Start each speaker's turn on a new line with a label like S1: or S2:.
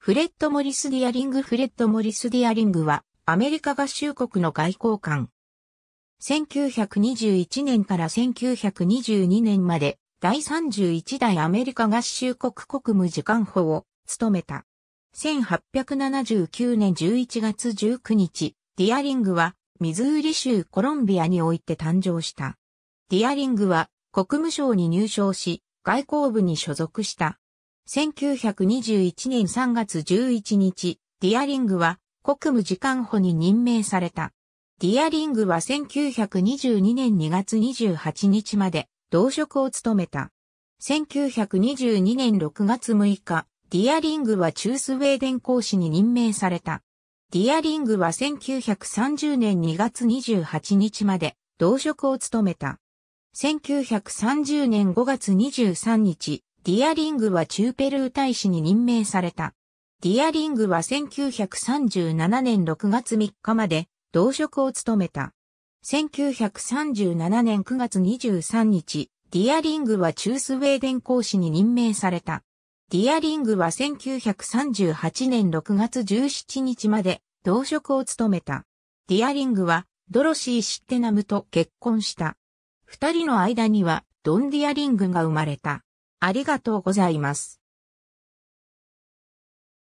S1: フレッド・モリス・ディアリング・フレッド・モリス・ディアリングは、アメリカ合衆国の外交官。1921年から1922年まで、第31代アメリカ合衆国国務次官補を務めた。1879年11月19日、ディアリングは、ミズーリ州コロンビアにおいて誕生した。ディアリングは、国務省に入省し、外交部に所属した。1921年3月11日、ディアリングは国務次官補に任命された。ディアリングは1922年2月28日まで同職を務めた。1922年6月6日、ディアリングは中スウェーデン公使に任命された。ディアリングは1930年2月28日まで同職を務めた。1930年5月23日、ディアリングは中ペルー大使に任命された。ディアリングは1937年6月3日まで同職を務めた。1937年9月23日、ディアリングは中スウェーデン公使に任命された。ディアリングは1938年6月17日まで同職を務めた。ディアリングはドロシー・シッテナムと結婚した。二人の間にはドン・ディアリングが生まれた。ありがとうございます。